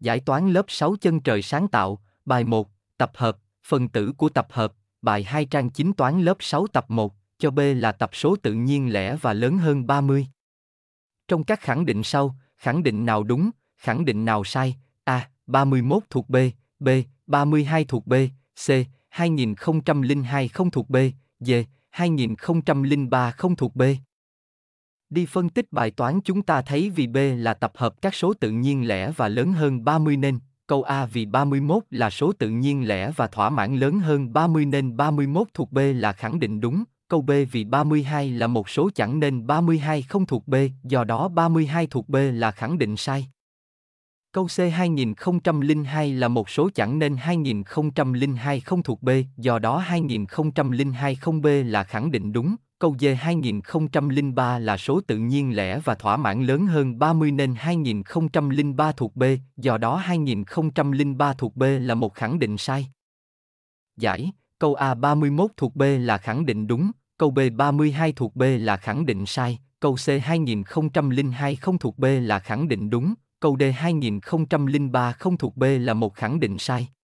Giải toán lớp 6 chân trời sáng tạo, bài 1, tập hợp, phần tử của tập hợp, bài 2 trang 9 toán lớp 6 tập 1, cho B là tập số tự nhiên lẻ và lớn hơn 30. Trong các khẳng định sau, khẳng định nào đúng, khẳng định nào sai, A, 31 thuộc B, B, 32 thuộc B, C, 2002 không thuộc B, D, 2003 không thuộc B. Đi phân tích bài toán chúng ta thấy vì B là tập hợp các số tự nhiên lẻ và lớn hơn 30 nên, câu A vì 31 là số tự nhiên lẻ và thỏa mãn lớn hơn 30 nên 31 thuộc B là khẳng định đúng, câu B vì 32 là một số chẳng nên 32 không thuộc B, do đó 32 thuộc B là khẳng định sai. Câu C 2002 là một số chẳng nên 2002 không thuộc B, do đó 2002 không B là khẳng định đúng, câu D 2003 là số tự nhiên lẻ và thỏa mãn lớn hơn 30 nên 2003 thuộc B, do đó 2003 thuộc B là một khẳng định sai. Giải, câu A 31 thuộc B là khẳng định đúng, câu B 32 thuộc B là khẳng định sai, câu C 2002 không thuộc B là khẳng định đúng, câu D 2003 không thuộc B là một khẳng định sai.